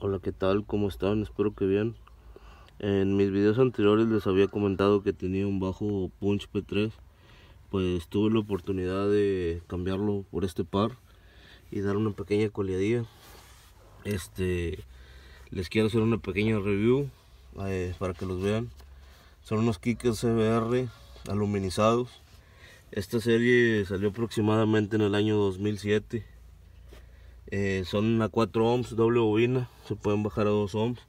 Hola, ¿qué tal? ¿Cómo están? Espero que bien. En mis videos anteriores les había comentado que tenía un bajo Punch P3. Pues tuve la oportunidad de cambiarlo por este par y dar una pequeña coliadilla Este, les quiero hacer una pequeña review eh, para que los vean. Son unos kickers CBR aluminizados. Esta serie salió aproximadamente en el año 2007 eh, son a 4 ohms, doble bobina, se pueden bajar a 2 ohms.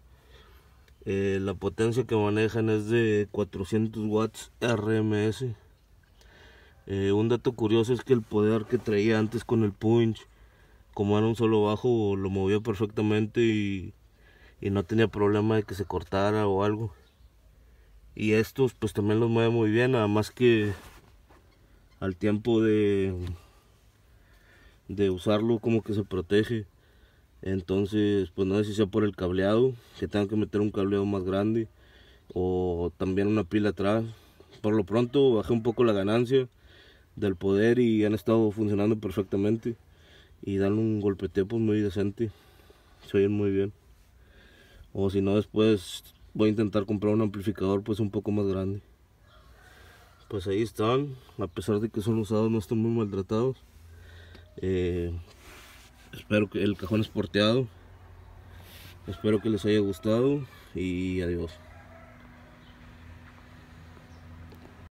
Eh, la potencia que manejan es de 400 watts RMS. Eh, un dato curioso es que el poder que traía antes con el punch, como era un solo bajo, lo movía perfectamente y, y no tenía problema de que se cortara o algo. Y estos pues también los mueve muy bien, además que al tiempo de de usarlo como que se protege. Entonces, pues no sé si sea por el cableado, que tengan que meter un cableado más grande o también una pila atrás. Por lo pronto bajé un poco la ganancia del poder y han estado funcionando perfectamente y dan un golpeteo pues, muy decente. Se oyen muy bien. O si no después voy a intentar comprar un amplificador pues un poco más grande. Pues ahí están, a pesar de que son usados no están muy maltratados. Eh, espero que el cajón es porteado. Espero que les haya gustado y adiós.